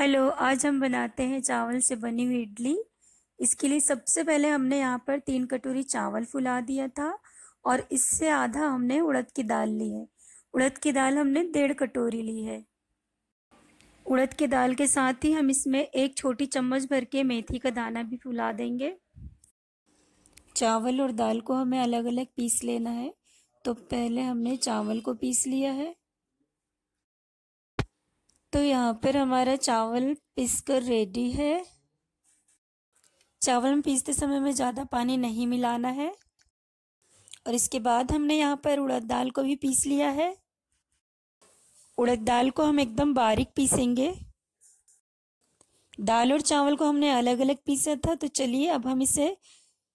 hello आज हम बनाते हैं चावल से बनी हुई इडली इसके लिए सबसे पहले हमने यहाँ पर तीन कटोरी चावल फुला दिया था और इससे आधा हमने उड़द की दाल ली है उड़द की दाल हमने डेढ़ कटोरी ली है उड़द की दाल के साथ ही हम इसमें एक छोटी चम्मच भर के मेथी का दाना भी फुला देंगे चावल और दाल को हमें अलग अलग पीस लेना है तो पहले हमने चावल को पीस लिया है तो यहाँ पर हमारा चावल पीस कर रेडी है चावल में पीसते समय में ज़्यादा पानी नहीं मिलाना है और इसके बाद हमने यहाँ पर उड़द दाल को भी पीस लिया है उड़द दाल को हम एकदम बारीक पीसेंगे दाल और चावल को हमने अलग अलग पीसा था तो चलिए अब हम इसे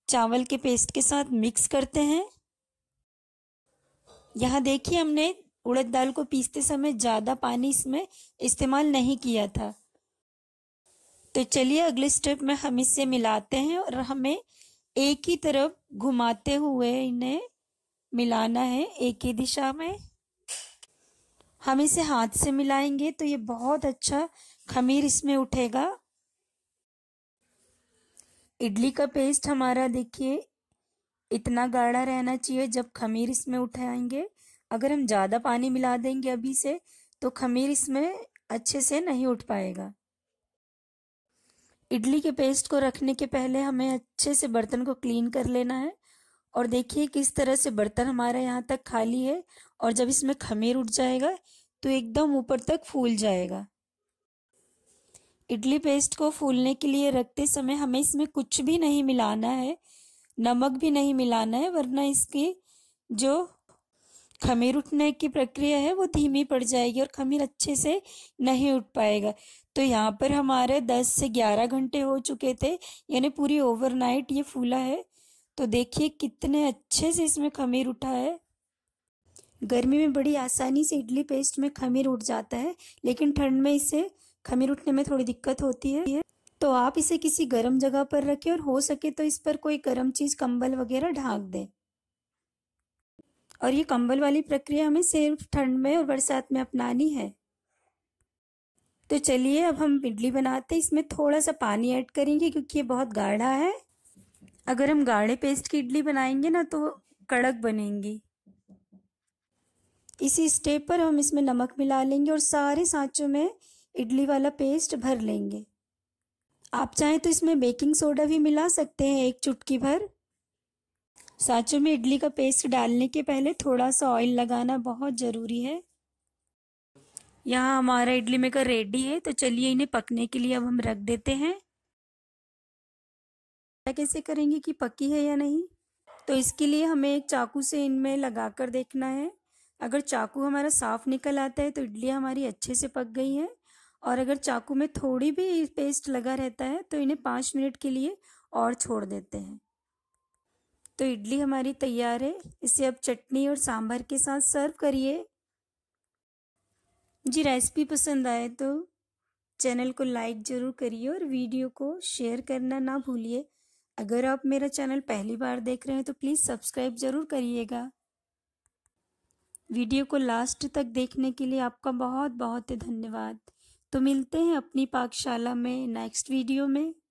चावल के पेस्ट के साथ मिक्स करते हैं यहाँ देखिए हमने उड़द दाल को पीसते समय ज़्यादा पानी इसमें इस्तेमाल नहीं किया था तो चलिए अगले स्टेप में हम इसे मिलाते हैं और हमें एक ही तरफ घुमाते हुए इन्हें मिलाना है एक ही दिशा में हम इसे हाथ से मिलाएंगे तो ये बहुत अच्छा खमीर इसमें उठेगा इडली का पेस्ट हमारा देखिए इतना गाढ़ा रहना चाहिए जब खमीर इसमें उठाएंगे अगर हम ज़्यादा पानी मिला देंगे अभी से तो खमीर इसमें अच्छे से नहीं उठ पाएगा इडली के पेस्ट को रखने के पहले हमें अच्छे से बर्तन को क्लीन कर लेना है और देखिए किस तरह से बर्तन हमारे यहाँ तक खाली है और जब इसमें खमीर उठ जाएगा तो एकदम ऊपर तक फूल जाएगा इडली पेस्ट को फूलने के लिए रखते समय हमें इसमें कुछ भी नहीं मिलाना है नमक भी नहीं मिलाना है वरना इसकी जो खमीर उठने की प्रक्रिया है वो धीमी पड़ जाएगी और खमीर अच्छे से नहीं उठ पाएगा तो यहाँ पर हमारे 10 से 11 घंटे हो चुके थे यानी पूरी ओवरनाइट ये फूला है तो देखिए कितने अच्छे से इसमें खमीर उठा है गर्मी में बड़ी आसानी से इडली पेस्ट में खमीर उठ जाता है लेकिन ठंड में इसे खमीर उठने में थोड़ी दिक्कत होती है तो आप इसे किसी गर्म जगह पर रखें और हो सके तो इस पर कोई गर्म चीज़ कंबल वगैरह ढांक दें और ये कंबल वाली प्रक्रिया हमें सिर्फ ठंड में और बरसात में अपनानी है तो चलिए अब हम इडली बनाते हैं इसमें थोड़ा सा पानी ऐड करेंगे क्योंकि ये बहुत गाढ़ा है अगर हम गाढ़े पेस्ट की इडली बनाएंगे ना तो कड़क बनेंगी इसी स्टेप पर हम इसमें नमक मिला लेंगे और सारे सांचों में इडली वाला पेस्ट भर लेंगे आप चाहें तो इसमें बेकिंग सोडा भी मिला सकते हैं एक चुटकी भर साँचों में इडली का पेस्ट डालने के पहले थोड़ा सा ऑयल लगाना बहुत ज़रूरी है यहाँ हमारा इडली मेकर रेडी है तो चलिए इन्हें पकने के लिए अब हम रख देते हैं कैसे करेंगे कि पकी है या नहीं तो इसके लिए हमें एक चाकू से इनमें लगा कर देखना है अगर चाकू हमारा साफ निकल आता है तो इडली हमारी अच्छे से पक गई है और अगर चाकू में थोड़ी भी पेस्ट लगा रहता है तो इन्हें पाँच मिनट के लिए और छोड़ देते हैं तो इडली हमारी तैयार है इसे अब चटनी और सांभर के साथ सर्व करिए जी रेसिपी पसंद आए तो चैनल को लाइक ज़रूर करिए और वीडियो को शेयर करना ना भूलिए अगर आप मेरा चैनल पहली बार देख रहे हैं तो प्लीज़ सब्सक्राइब ज़रूर करिएगा वीडियो को लास्ट तक देखने के लिए आपका बहुत बहुत धन्यवाद तो मिलते हैं अपनी पाकशाला में नेक्स्ट वीडियो में